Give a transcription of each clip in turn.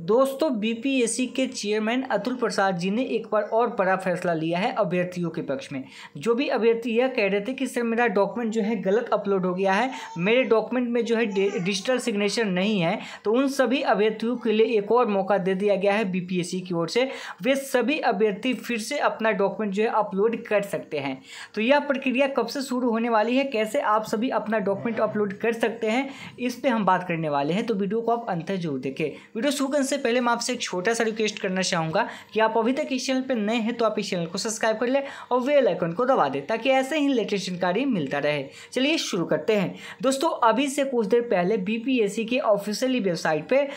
दोस्तों बीपीएससी के चेयरमैन अतुल प्रसाद जी ने एक बार और बड़ा फैसला लिया है अभ्यर्थियों के पक्ष में जो भी अभ्यर्थी यह कह रहे थे कि सर मेरा डॉक्यूमेंट जो है गलत अपलोड हो गया है मेरे डॉक्यूमेंट में जो है डिजिटल सिग्नेचर नहीं है तो उन सभी अभ्यर्थियों के लिए एक और मौका दे दिया गया है बी की ओर से वे सभी अभ्यर्थी फिर से अपना डॉक्यूमेंट जो है अपलोड कर सकते हैं तो यह प्रक्रिया कब से शुरू होने वाली है कैसे आप सभी अपना डॉक्यूमेंट अपलोड कर सकते हैं इस पर हम बात करने वाले हैं तो वीडियो को आप अंतर जरूर देखें वीडियो शुरू डिस्कशन से पहले मैं आपसे एक छोटा सा रिक्वेस्ट करना चाहूँगा कि आप अभी तक इस चैनल पर नए हैं तो आप इस चैनल को सब्सक्राइब कर लें और वेल आइकन को दबा दें ताकि ऐसे ही लेटेस्ट जानकारी मिलता रहे चलिए शुरू करते हैं दोस्तों अभी से कुछ देर पहले बीपीएससी की ऑफिशियली वेबसाइट पर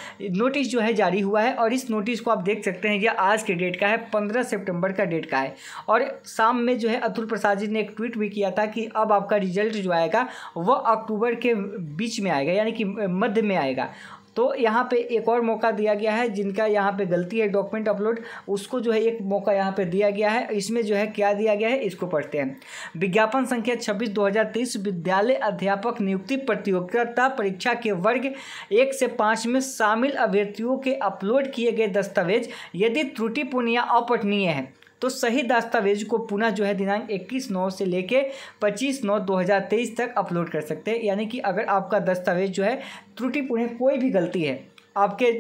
नोटिस जो है जारी हुआ है और इस नोटिस को आप देख सकते हैं यह आज के डेट का है पंद्रह सेप्टेम्बर का डेट का है और शाम में जो है अतुल प्रसाद जी ने एक ट्वीट भी किया था कि अब आपका रिजल्ट जो आएगा वह अक्टूबर के बीच में आएगा यानी कि मध्य में आएगा तो यहाँ पे एक और मौका दिया गया है जिनका यहाँ पे गलती है डॉक्यूमेंट अपलोड उसको जो है एक मौका यहाँ पे दिया गया है इसमें जो है क्या दिया गया है इसको पढ़ते हैं विज्ञापन संख्या छब्बीस दो विद्यालय अध्यापक नियुक्ति प्रतियोगिता परीक्षा के वर्ग एक से पाँच में शामिल अभ्यर्थियों के अपलोड किए गए दस्तावेज यदि त्रुटिपूर्ण या अपठनीय है तो सही दस्तावेज को पुनः जो है दिनांक 21 नौ से लेके 25 नौ 2023 तक अपलोड कर सकते हैं यानी कि अगर आपका दस्तावेज जो है त्रुटिपूर्ण कोई भी गलती है आपके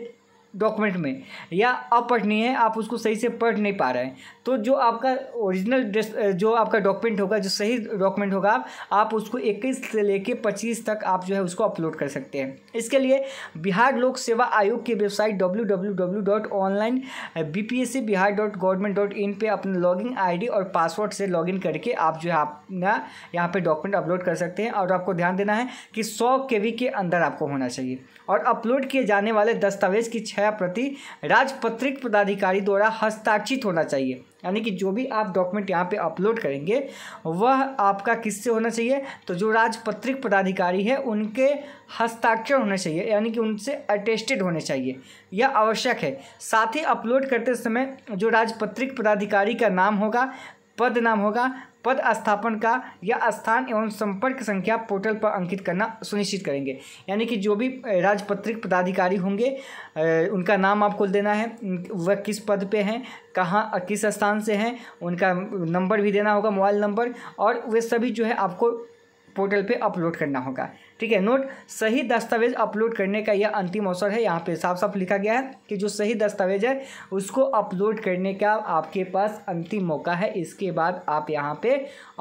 डॉक्यूमेंट में या अपठनीय है आप उसको सही से पढ़ नहीं पा रहे हैं तो जो आपका ओरिजिनल जो आपका डॉक्यूमेंट होगा जो सही डॉक्यूमेंट होगा आप उसको इक्कीस से लेकर पच्चीस तक आप जो है उसको अपलोड कर सकते हैं इसके लिए बिहार लोक सेवा आयोग की website W W W dot online B P S C Bihar dot government dot in पर अपना लॉगिन आई डी और पासवर्ड से लॉगिन करके आप जो है अपना यहाँ पर डॉक्यूमेंट अपलोड कर सकते हैं और आपको ध्यान देना है कि सौ के वी के अंदर आपको होना चाहिए और अपलोड किए जाने वाले दस्तावेज़ की छः नया प्रति राजपत्रिक पदाधिकारी द्वारा हस्ताक्षित होना चाहिए यानी कि जो भी आप डॉक्यूमेंट यहाँ पे अपलोड करेंगे वह आपका किससे होना चाहिए तो जो राजपत्रिक पदाधिकारी है उनके हस्ताक्षर होने चाहिए यानी कि उनसे अटेस्टेड होने चाहिए यह आवश्यक है साथ ही अपलोड करते समय जो राजपत्रिक पदाधिकारी का नाम होगा पद नाम होगा पद स्थापन का या स्थान एवं संपर्क संख्या पोर्टल पर अंकित करना सुनिश्चित करेंगे यानी कि जो भी राजपत्रिक पदाधिकारी होंगे उनका नाम आपको देना है वह किस पद पे हैं कहाँ किस स्थान से हैं उनका नंबर भी देना होगा मोबाइल नंबर और वे सभी जो है आपको पोर्टल पे अपलोड करना होगा ठीक है नोट सही दस्तावेज अपलोड करने का यह अंतिम अवसर है यहाँ पे साफ साफ लिखा गया है कि जो सही दस्तावेज है उसको अपलोड करने का आपके पास अंतिम मौका है इसके बाद आप यहाँ पे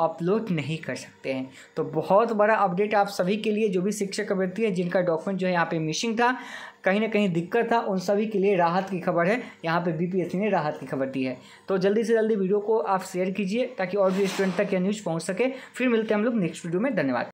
अपलोड नहीं कर सकते हैं तो बहुत बड़ा अपडेट आप सभी के लिए जो भी शिक्षक अभ्यर्थी है जिनका डॉक्यूमेंट जो है यहाँ पर मिसिंग था कहीं ना कहीं दिक्कत था उन सभी के लिए राहत की खबर है यहाँ पे बीपीएससी ने राहत की खबर दी है तो जल्दी से जल्दी वीडियो को आप शेयर कीजिए ताकि और भी स्टूडेंट तक यह न्यूज़ पहुँच सके फिर मिलते हैं हम लोग नेक्स्ट वीडियो में धन्यवाद